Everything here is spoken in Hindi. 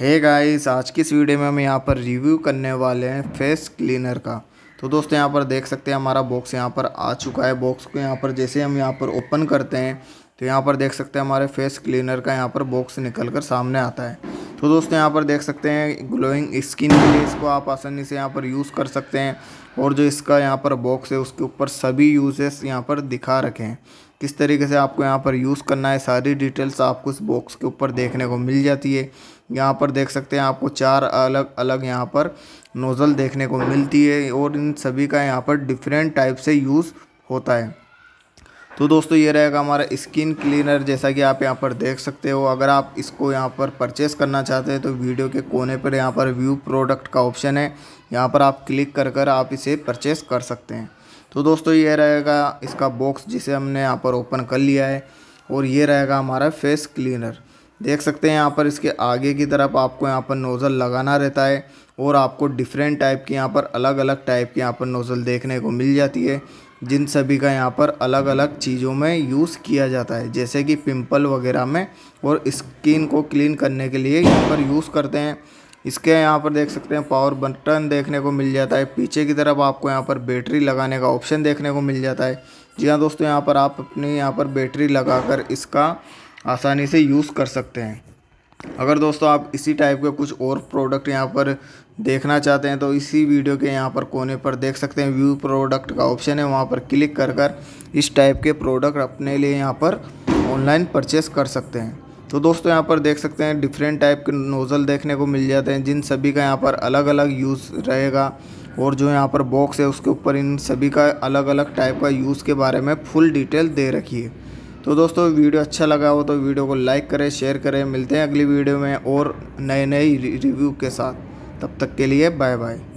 है hey गाइस आज की इस वीडियो में हम यहाँ पर रिव्यू करने वाले हैं फेस क्लीनर का तो दोस्तों यहाँ पर देख सकते हैं हमारा बॉक्स यहाँ पर आ चुका है बॉक्स को यहाँ पर जैसे हम यहाँ पर ओपन करते हैं तो यहाँ पर देख सकते हैं हमारे फेस क्लीनर का यहाँ पर बॉक्स निकल कर सामने आता है तो दोस्तों यहाँ पर देख सकते हैं ग्लोइंग स्किन के लिए इसको आप आसानी से यहाँ पर यूज़ कर सकते हैं और जो इसका यहाँ पर बॉक्स है उसके ऊपर सभी यूजेस यहाँ पर दिखा रखे हैं किस तरीके से आपको यहाँ पर यूज़ करना है सारी डिटेल्स आपको इस बॉक्स के ऊपर देखने को मिल जाती है यहाँ पर देख सकते हैं आपको चार अलग अलग यहाँ पर नोज़ल देखने को मिलती है और इन सभी का यहाँ पर डिफरेंट टाइप से यूज़ होता है तो दोस्तों ये रहेगा हमारा स्किन क्लीनर जैसा कि आप यहाँ पर देख सकते हो अगर आप इसको यहाँ पर परचेस करना चाहते हैं तो वीडियो के कोने पर यहाँ पर व्यू प्रोडक्ट का ऑप्शन है यहाँ पर आप क्लिक कर कर आप इसे परचेस कर सकते हैं तो दोस्तों ये रहेगा इसका बॉक्स जिसे हमने यहाँ पर ओपन कर लिया है और ये रहेगा हमारा फेस क्लीनर देख सकते हैं यहाँ पर इसके आगे की तरफ आपको यहाँ पर नोज़ल लगाना रहता है और आपको डिफरेंट टाइप के यहाँ पर अलग अलग टाइप के यहाँ पर नोज़ल देखने को मिल जाती है जिन सभी का यहाँ पर अलग अलग चीज़ों में यूज़ किया जाता है जैसे कि पिंपल वगैरह में और स्किन को क्लीन करने के लिए यहाँ पर यूज़ करते हैं इसके यहाँ पर देख सकते हैं पावर बटन देखने को मिल जाता है पीछे की तरफ आपको यहाँ पर बैटरी लगाने का ऑप्शन देखने को मिल जाता है जी हाँ दोस्तों यहाँ पर आप अपनी यहाँ पर बैटरी लगा इसका आसानी से यूज़ कर सकते हैं अगर दोस्तों आप इसी टाइप के कुछ और प्रोडक्ट यहाँ पर देखना चाहते हैं तो इसी वीडियो के यहाँ पर कोने पर देख सकते हैं व्यू प्रोडक्ट का ऑप्शन है वहाँ पर क्लिक कर कर इस टाइप के प्रोडक्ट अपने लिए यहाँ पर ऑनलाइन परचेस कर सकते हैं तो दोस्तों यहाँ पर देख सकते हैं डिफरेंट टाइप के नोज़ल देखने को मिल जाते हैं जिन सभी का यहाँ पर अलग अलग यूज़ रहेगा और जो यहाँ पर बॉक्स है उसके ऊपर इन सभी का अलग अलग टाइप का यूज़ के बारे में फुल डिटेल दे रखी है तो दोस्तों वीडियो अच्छा लगा हो तो वीडियो को लाइक करें शेयर करें मिलते हैं अगली वीडियो में और नए नए रिव्यू के साथ तब तक के लिए बाय बाय